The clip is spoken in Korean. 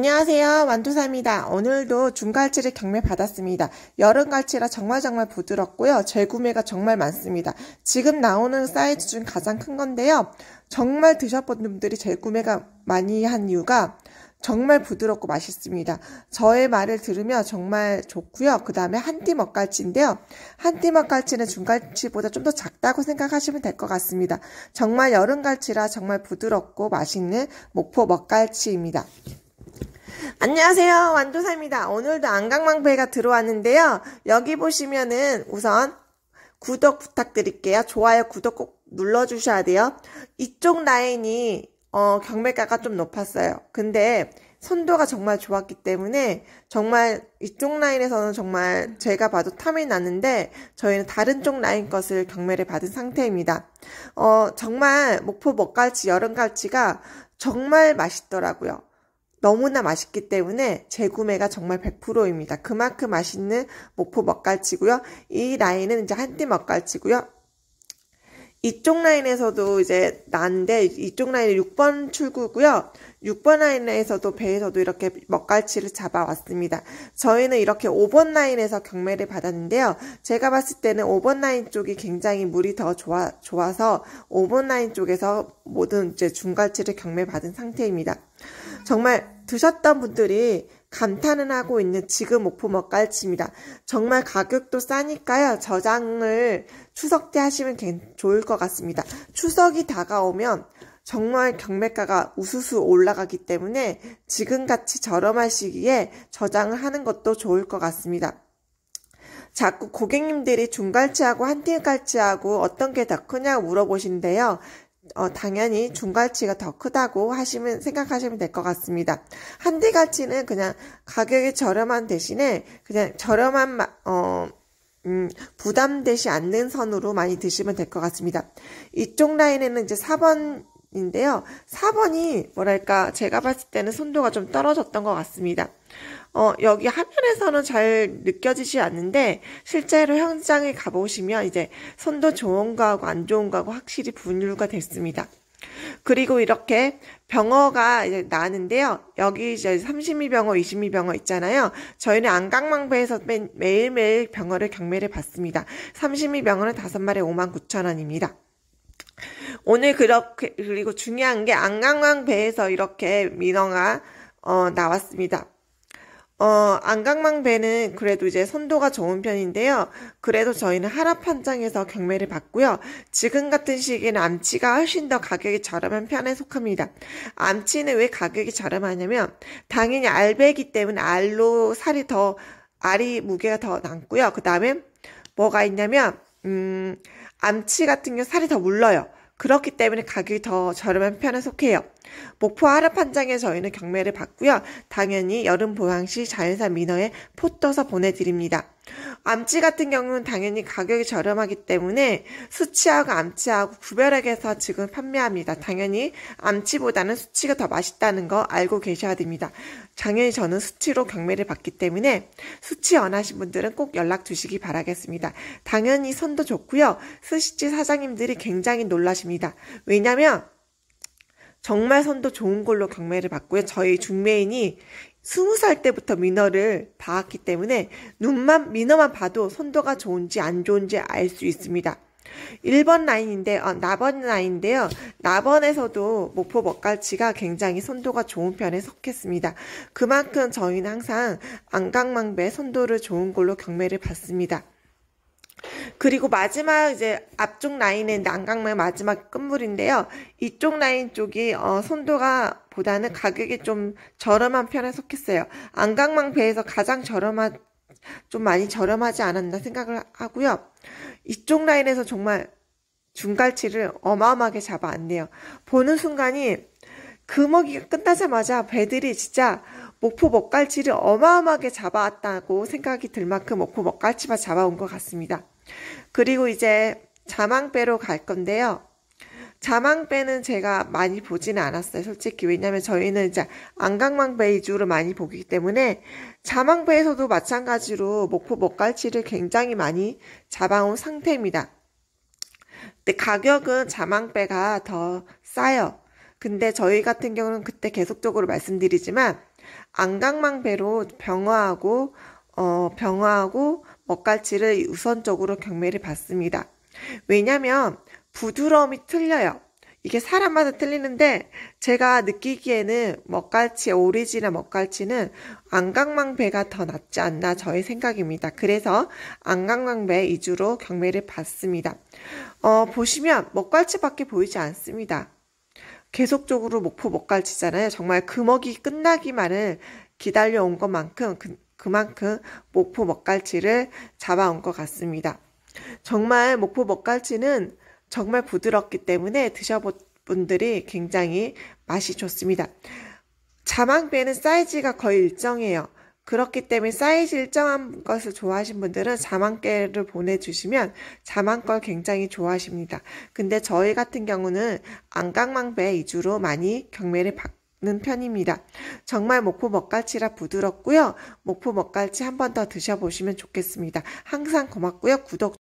안녕하세요. 완두사입니다. 오늘도 중갈치를 경매받았습니다. 여름갈치라 정말 정말 부드럽고요. 재구매가 정말 많습니다. 지금 나오는 사이즈 중 가장 큰 건데요. 정말 드셔본 분들이 재구매가 많이 한 이유가 정말 부드럽고 맛있습니다. 저의 말을 들으면 정말 좋고요. 그 다음에 한띠 먹갈치인데요. 한띠 먹갈치는 중갈치보다 좀 더 작다고 생각하시면 될 것 같습니다. 정말 여름갈치라 정말 부드럽고 맛있는 목포 먹갈치입니다. 안녕하세요. 완도사입니다. 오늘도 안강망배가 들어왔는데요. 여기 보시면은 우선 구독 부탁드릴게요. 좋아요, 구독 꼭 눌러주셔야 돼요. 이쪽 라인이 어, 경매가가 좀 높았어요. 근데 선도가 정말 좋았기 때문에 정말 이쪽 라인에서는 정말 제가 봐도 탐이 났는데 저희는 다른 쪽 라인 것을 경매를 받은 상태입니다. 어, 정말 목포 먹갈치, 여름갈치가 정말 맛있더라고요. 너무나 맛있기 때문에 재구매가 정말 100%입니다. 그만큼 맛있는 목포 먹갈치고요. 이 라인은 이제 한띠 먹갈치고요. 이쪽 라인에서도 이제 난데 이쪽 라인은 6번 출구고요. 6번 라인에서도 배에서도 이렇게 먹갈치를 잡아왔습니다. 저희는 이렇게 5번 라인에서 경매를 받았는데요. 제가 봤을 때는 5번 라인 쪽이 굉장히 물이 더 좋아, 좋아서 5번 라인 쪽에서 모든 이제 중갈치를 경매 받은 상태입니다. 정말 드셨던 분들이 감탄을 하고 있는 지금 오프먹 깔치입니다. 정말 가격도 싸니까요. 저장을 추석 때 하시면 좋을 것 같습니다. 추석이 다가오면 정말 경매가가 우수수 올라가기 때문에 지금같이 저렴한 시기에 저장을 하는 것도 좋을 것 같습니다. 자꾸 고객님들이 중갈치하고 한틀갈치하고 어떤 게 더 크냐고 물어보시는데요. 어, 당연히 중갈치가 더 크다고 하시면 생각하시면 될 것 같습니다. 한디갈치는 그냥 가격이 저렴한 대신에 그냥 저렴한 어, 음, 부담되지 않는 선으로 많이 드시면 될 것 같습니다. 이쪽 라인에는 이제 4번 인데요. 4번이 뭐랄까 제가 봤을 때는 손도가좀 떨어졌던 것 같습니다. 어, 여기 화면에서는 잘 느껴지지 않는데 실제로 현장에 가보시면 이제 손도 좋은 거하고 안 좋은 거하고 확실히 분류가 됐습니다. 그리고 이렇게 병어가 이제 나는데요. 여기 이제 32병어, 22병어 있잖아요. 저희는 안강망부에서 매일매일 병어를 경매를 받습니다. 32병어는 5마리에 5만 9천 원입니다. 오늘 그렇게 그리고 중요한 게 안강강 배에서 이렇게 민어가 어, 나왔습니다. 어, 안강망 배는 그래도 이제 선도가 좋은 편인데요. 그래도 저희는 하라판장에서 경매를 받고요. 지금 같은 시기에는 암치가 훨씬 더 가격이 저렴한 편에 속합니다. 암치는 왜 가격이 저렴하냐면 당연히 알배기 때문에 알로 살이 더 알이 무게가 더 남고요. 그 다음에 뭐가 있냐면 음, 암치 같은 경우 살이 더 물러요. 그렇기 때문에 가격이 더 저렴한 편에 속해요. 목포 하랍 판장에 저희는 경매를 받고요. 당연히 여름 보양 시 자연산 민어에 포 떠서 보내드립니다. 암치 같은 경우는 당연히 가격이 저렴하기 때문에 수치하고 암치하고 구별하게해서 지금 판매합니다. 당연히 암치보다는 수치가 더 맛있다는 거 알고 계셔야 됩니다. 작년에 저는 수치로 경매를 봤기 때문에 수치 원하신 분들은 꼭 연락 주시기 바라겠습니다. 당연히 선도 좋고요. 스시지 사장님들이 굉장히 놀라십니다. 왜냐면 정말 선도 좋은 걸로 경매를 봤고요. 저희 중매인이 20살 때부터 민어를 봐왔기 때문에 눈만 민어만 봐도 선도가 좋은지 안 좋은지 알 수 있습니다. 1번 라인인데, 어, 나번 라인인데요. 나번에서도 목포 먹갈치가 굉장히 선도가 좋은 편에 속했습니다. 그만큼 저희는 항상 안강망배 선도를 좋은 걸로 경매를 받습니다. 그리고 마지막 이제 앞쪽 라인은 난강매 마지막 끝물인데요. 이쪽 라인 쪽이 어, 선도가 보다는 가격이 좀 저렴한 편에 속했어요. 안강망 배에서 가장 저렴한 좀 많이 저렴하지 않았나 생각을 하고요. 이쪽 라인에서 정말 중갈치를 어마어마하게 잡아왔네요. 보는 순간이 금어기가 끝나자마자 배들이 진짜 목포 먹갈치를 어마어마하게 잡아왔다고 생각이 들 만큼 목포 먹갈치만 잡아온 것 같습니다. 그리고 이제 자망배로 갈 건데요. 자망배는 제가 많이 보지는 않았어요. 솔직히 왜냐하면 저희는 이제 안강망배 위주로 많이 보기 때문에 자망배에서도 마찬가지로 목포 먹갈치를 굉장히 많이 잡아온 상태입니다. 근데 가격은 자망배가 더 싸요. 근데 저희 같은 경우는 그때 계속적으로 말씀드리지만 안강망배로 병어하고 어, 병어하고 먹갈치를 우선적으로 경매를 받습니다. 왜냐면 부드러움이 틀려요. 이게 사람마다 틀리는데 제가 느끼기에는 먹갈치 오리지나 먹갈치는 안강망배가 더 낫지 않나 저의 생각입니다. 그래서 안강망배 위주로 경매를 봤습니다. 어, 보시면 먹갈치밖에 보이지 않습니다. 계속적으로 목포 먹갈치잖아요. 정말 금어기 끝나기만을 기다려온 것만큼 그, 그만큼 목포 먹갈치를 잡아온 것 같습니다. 정말 목포 먹갈치는 정말 부드럽기 때문에 드셔본 분들이 굉장히 맛이 좋습니다. 자망배는 사이즈가 거의 일정해요. 그렇기 때문에 사이즈 일정한 것을 좋아하신 분들은 자망깨를 보내주시면 자망걸 굉장히 좋아하십니다. 근데 저희 같은 경우는 안강망배 위주로 많이 경매를 받는 편입니다. 정말 목포 먹갈치라 부드럽고요. 목포 먹갈치 한 번 더 드셔보시면 좋겠습니다. 항상 고맙고요. 구독